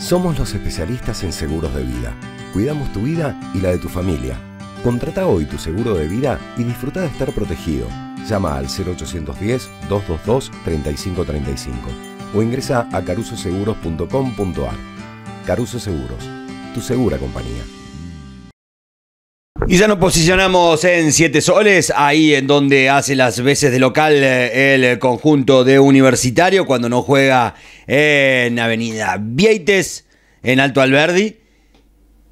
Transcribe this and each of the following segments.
Somos los especialistas en seguros de vida. Cuidamos tu vida y la de tu familia. Contrata hoy tu seguro de vida y disfruta de estar protegido. Llama al 0810-222-3535 o ingresa a carusoseguros.com.ar. Caruso Seguros, tu segura compañía. Y ya nos posicionamos en Siete Soles, ahí en donde hace las veces de local eh, el conjunto de Universitario cuando no juega en Avenida Vieites, en Alto Alberdi.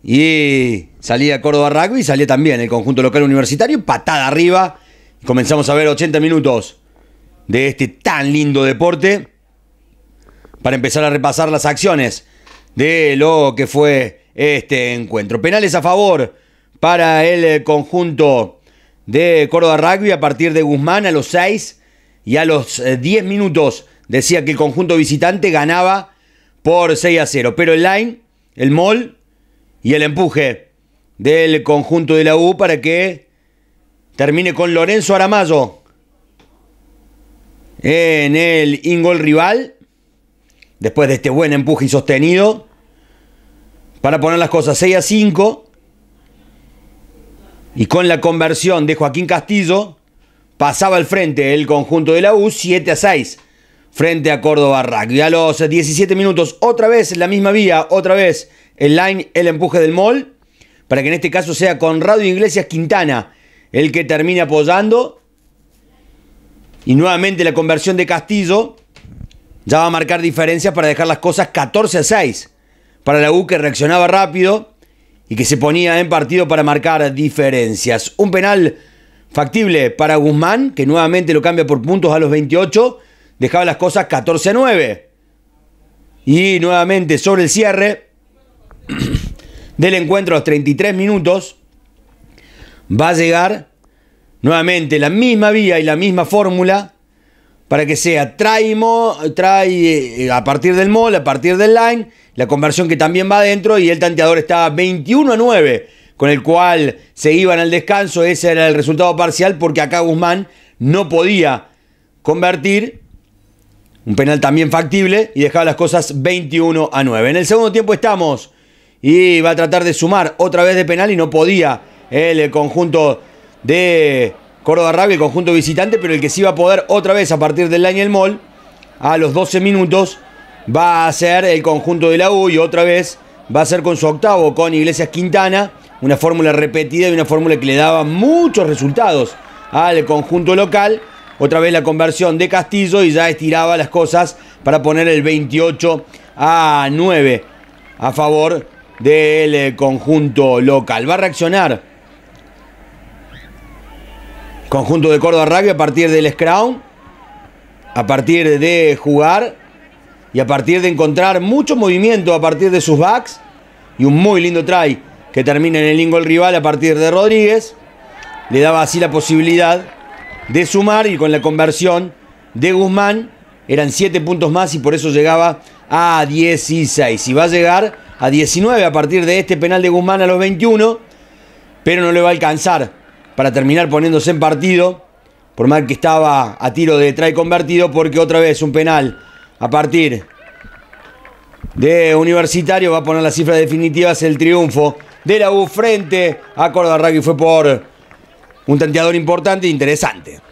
Y salía Córdoba Rugby, salía también el conjunto local universitario, patada arriba. Comenzamos a ver 80 minutos de este tan lindo deporte para empezar a repasar las acciones de lo que fue este encuentro. Penales a favor para el eh, conjunto de Córdoba Rugby a partir de Guzmán a los 6 y a los 10 eh, minutos decía que el conjunto visitante ganaba por 6 a 0. Pero el line, el mol y el empuje del conjunto de la U para que termine con Lorenzo Aramayo en el ingol rival. Después de este buen empuje y sostenido. Para poner las cosas 6 a 5. Y con la conversión de Joaquín Castillo, pasaba al frente el conjunto de la U 7 a 6 frente a Córdoba Rack. Ya a los 17 minutos, otra vez la misma vía, otra vez el line, el empuje del Mol, para que en este caso sea Conrado Iglesias Quintana el que termine apoyando. Y nuevamente la conversión de Castillo ya va a marcar diferencias para dejar las cosas 14 a 6 para la U que reaccionaba rápido y que se ponía en partido para marcar diferencias. Un penal factible para Guzmán, que nuevamente lo cambia por puntos a los 28, dejaba las cosas 14 a 9. Y nuevamente sobre el cierre del encuentro a los 33 minutos, va a llegar nuevamente la misma vía y la misma fórmula para que sea trae eh, a partir del mall, a partir del line, la conversión que también va adentro y el tanteador estaba 21 a 9, con el cual se iban al descanso, ese era el resultado parcial porque acá Guzmán no podía convertir, un penal también factible y dejaba las cosas 21 a 9. En el segundo tiempo estamos y va a tratar de sumar otra vez de penal y no podía eh, el conjunto de Córdoba el conjunto visitante, pero el que sí va a poder otra vez a partir del el Mall, a los 12 minutos, va a ser el conjunto de la U y otra vez va a ser con su octavo, con Iglesias Quintana, una fórmula repetida y una fórmula que le daba muchos resultados al conjunto local. Otra vez la conversión de Castillo y ya estiraba las cosas para poner el 28 a 9 a favor del conjunto local. Va a reaccionar Conjunto de Córdoba Rugby a partir del Scrum, a partir de jugar y a partir de encontrar mucho movimiento a partir de sus backs y un muy lindo try que termina en el ingol rival a partir de Rodríguez. Le daba así la posibilidad de sumar y con la conversión de Guzmán eran 7 puntos más y por eso llegaba a 16. Y va a llegar a 19 a partir de este penal de Guzmán a los 21, pero no le va a alcanzar para terminar poniéndose en partido, por mal que estaba a tiro de trae convertido, porque otra vez un penal a partir de Universitario va a poner las cifras definitivas el triunfo de la U frente a Córdoba Rugby. Fue por un tanteador importante e interesante.